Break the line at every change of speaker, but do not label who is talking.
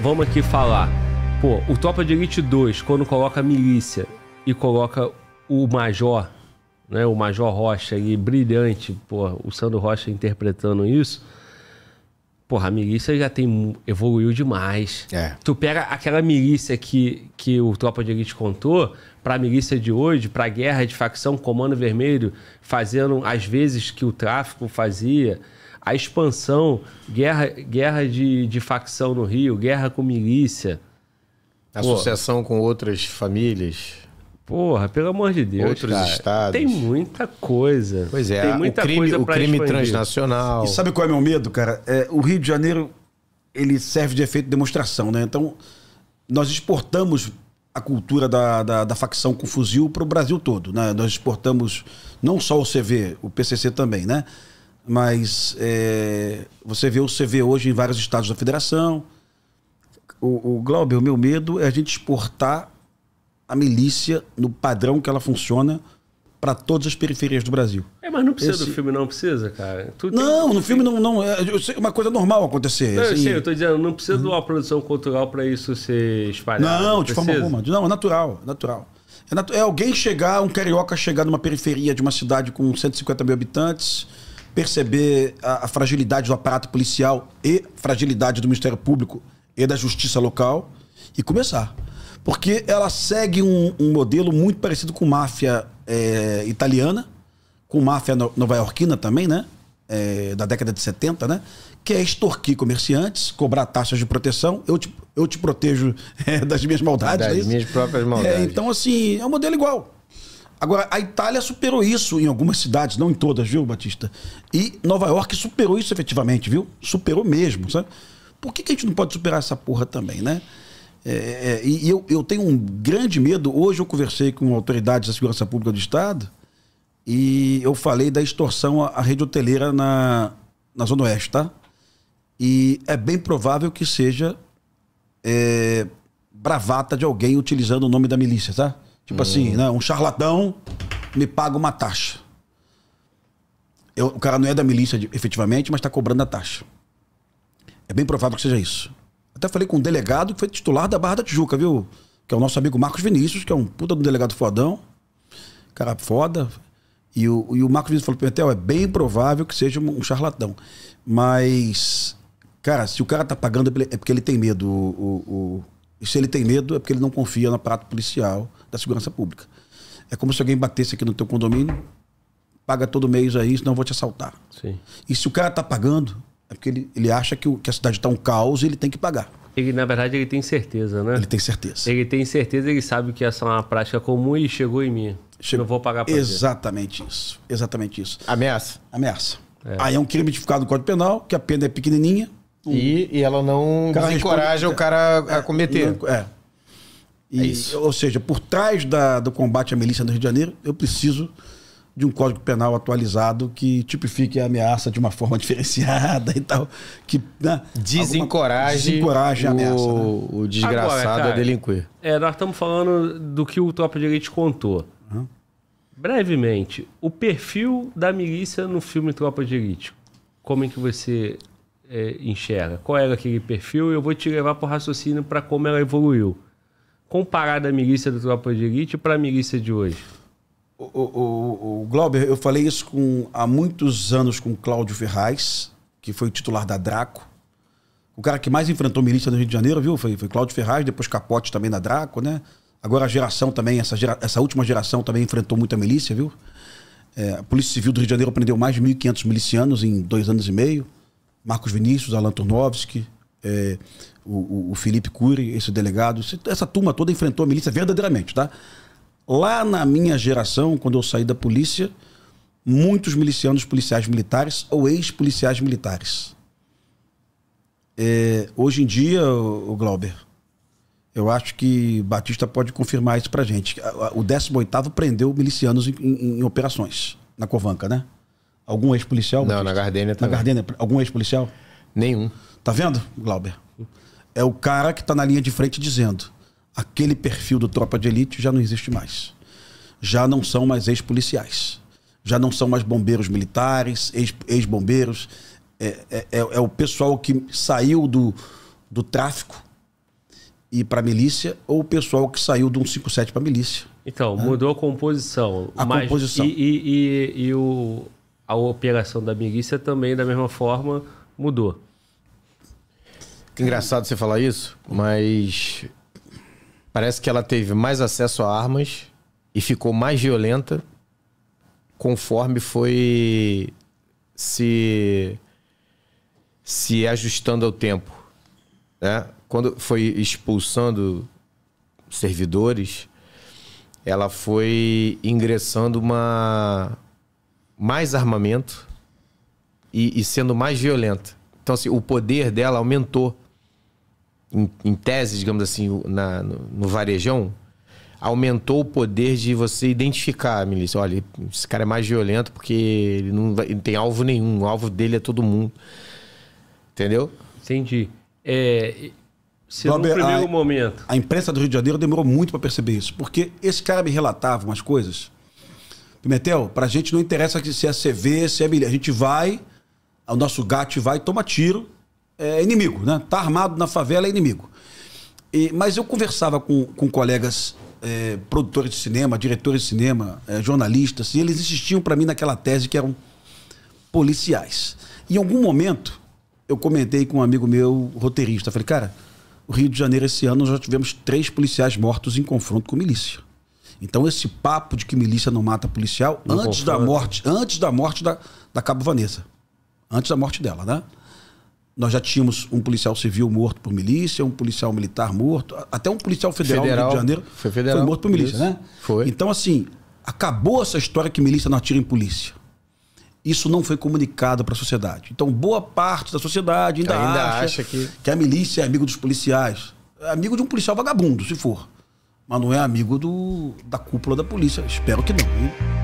vamos aqui falar. Pô, o Tropa de Elite 2, quando coloca a milícia e coloca o Major, né? O Major Rocha ali, brilhante, pô, o Sandro Rocha interpretando isso. Porra, a milícia já tem evoluiu demais. É. Tu pega aquela milícia que, que o Tropa de Elite contou, para a milícia de hoje, para a guerra de facção Comando Vermelho, fazendo às vezes que o tráfico fazia, a expansão, guerra, guerra de, de facção no Rio, guerra com milícia. Associação Pô. com outras famílias. Porra, pelo amor de Deus. Outros cara, estados. Tem muita coisa. Pois é, tem muita o crime, coisa o crime transnacional. E sabe
qual é meu medo, cara? É, o Rio de Janeiro ele serve de efeito de demonstração, né? Então, nós exportamos a cultura da, da, da facção com fuzil para o Brasil todo, né? Nós exportamos não só o CV, o PCC também, né? Mas é, você vê o CV hoje em vários estados da federação. O, o Glauber, o meu medo é a gente exportar a milícia no padrão que ela funciona para todas as periferias do Brasil. É, mas não precisa Esse... do
filme, não precisa, cara.
Tu não, tem... no filme não, não é, é uma coisa normal acontecer. Não, assim... eu sei, eu tô
dizendo, não precisa uhum. de uma produção cultural para isso ser espalhado. Não, não de precisa. forma alguma. Não, é natural, é natural.
É, é alguém chegar, um carioca chegar numa periferia de uma cidade com 150 mil habitantes perceber a, a fragilidade do aparato policial e fragilidade do Ministério Público e da Justiça Local e começar. Porque ela segue um, um modelo muito parecido com máfia é, italiana, com máfia no, nova-iorquina também, né? É, da década de 70, né? Que é extorquir comerciantes, cobrar taxas de proteção. Eu te, eu te protejo é, das minhas maldades. Das é minhas próprias maldades. É, então, assim, é um modelo igual. Agora, a Itália superou isso em algumas cidades, não em todas, viu, Batista? E Nova York superou isso efetivamente, viu? Superou mesmo, sabe? Por que, que a gente não pode superar essa porra também, né? É, é, e eu, eu tenho um grande medo. Hoje eu conversei com autoridades da segurança pública do Estado e eu falei da extorsão à, à rede hoteleira na, na Zona Oeste, tá? E é bem provável que seja é, bravata de alguém utilizando o nome da milícia, tá? Tipo assim, hum. assim, né? Um charlatão me paga uma taxa. Eu, o cara não é da milícia de, efetivamente, mas está cobrando a taxa. É bem provável que seja isso. Até falei com um delegado que foi titular da Barra da Tijuca, viu? Que é o nosso amigo Marcos Vinícius, que é um puta de um delegado fodão. Cara foda. E o, e o Marcos Vinícius falou: Pimentel, é bem provável que seja um charlatão. Mas, cara, se o cara tá pagando, é porque ele tem medo. O, o, e se ele tem medo, é porque ele não confia no aparato policial da segurança pública. É como se alguém batesse aqui no teu condomínio, paga todo mês aí, senão eu vou te assaltar. Sim. E se o cara está pagando, é porque ele, ele acha que, o, que a cidade está um caos e ele
tem que pagar. Ele, na verdade, ele tem certeza, né? Ele tem certeza. Ele tem certeza, ele sabe que essa é uma prática comum e chegou em mim. Chegou. Não vou pagar pra
Exatamente isso. Exatamente isso. Ameaça. Ameaça. É. Aí é um crime tipificado no Código Penal, que a pena é pequenininha, e, e ela não cara desencoraja responde... o cara a é, cometer. Não, é. E, é ou seja, por trás da, do combate à milícia no Rio de Janeiro, eu preciso de um código penal atualizado que tipifique a ameaça de uma forma diferenciada e tal. Que né, desencoraje, desencoraje a ameaça. O, né? o desgraçado Agora, cara, a delinquir.
É, nós estamos falando do que o Tropa de Elite contou. Uhum. Brevemente, o perfil da milícia no filme Tropa de Elite. Como é que você é, enxerga, qual era aquele perfil, eu vou te levar para o raciocínio para como ela evoluiu. comparada a milícia do tropa de elite para a milícia de hoje.
O, o, o, Glauber, eu falei isso com, há muitos anos com Cláudio Ferraz, que foi o titular da Draco. O cara que mais enfrentou milícia no Rio de Janeiro, viu? Foi, foi Cláudio Ferraz, depois Capote também na Draco, né? Agora a geração também, essa, gera, essa última geração também enfrentou muita milícia, viu? É, a Polícia Civil do Rio de Janeiro prendeu mais de 1.500 milicianos em dois anos e meio. Marcos Vinícius, Alan Turnovski, é, o, o, Felipe Cury, esse delegado, essa turma toda enfrentou a milícia verdadeiramente, tá? Lá na minha geração, quando eu saí da polícia, muitos milicianos policiais militares ou ex-policiais militares. É, hoje em dia, o, Glauber, eu acho que Batista pode confirmar isso pra gente. O 18º prendeu milicianos em, em, em operações na Covanca, né? Algum ex-policial? Não, na
Gardênia também. Na Gardênia,
algum ex-policial? Nenhum. Tá vendo, Glauber? É o cara que tá na linha de frente dizendo: aquele perfil do tropa de elite já não existe mais. Já não são mais ex-policiais. Já não são mais bombeiros militares, ex-bombeiros. É, é, é, é, o pessoal que saiu do, do tráfico e para milícia, ou o pessoal que saiu do 157 para milícia.
Então, né? mudou a composição. A mas, composição. E, e, e, e o, a operação da milícia também, da mesma forma, mudou. Engraçado
você falar isso, mas parece que ela teve mais acesso a armas e ficou mais violenta conforme foi se se ajustando ao tempo, né? Quando foi expulsando servidores, ela foi ingressando uma mais armamento e, e sendo mais violenta. Então, assim, o poder dela aumentou. Em, em tese, digamos assim, na, no, no varejão, aumentou o poder de você identificar a milícia. Olha, esse cara é mais violento porque ele não, vai, ele não tem alvo nenhum. O alvo dele é todo mundo. Entendeu? Entendi. É,
se no primeiro a, momento.
A imprensa do Rio de Janeiro demorou muito para perceber isso, porque esse cara me relatava umas coisas Pimentel, pra gente não interessa se é CV, se é milha. A gente vai, o nosso gato vai, toma tiro, é inimigo, né? Tá armado na favela, é inimigo. E, mas eu conversava com, com colegas é, produtores de cinema, diretores de cinema, é, jornalistas, e eles insistiam para mim naquela tese que eram policiais. Em algum momento, eu comentei com um amigo meu, roteirista, falei, cara, o Rio de Janeiro esse ano nós já tivemos três policiais mortos em confronto com milícia. Então esse papo de que milícia não mata policial não antes da morte, antes da morte da, da Cabo Vanessa. Antes da morte dela, né? Nós já tínhamos um policial civil morto por milícia, um policial militar morto, até um policial federal, federal no Rio de Janeiro foi, federal, foi morto por milícia, isso, né? Foi. Então, assim, acabou essa história que milícia não atira em polícia. Isso não foi comunicado para a sociedade. Então, boa parte da sociedade ainda, ainda acha, acha que... que a milícia é amigo dos policiais. É amigo de um policial vagabundo, se for mas não é amigo do, da cúpula da polícia. Espero que não. Hein?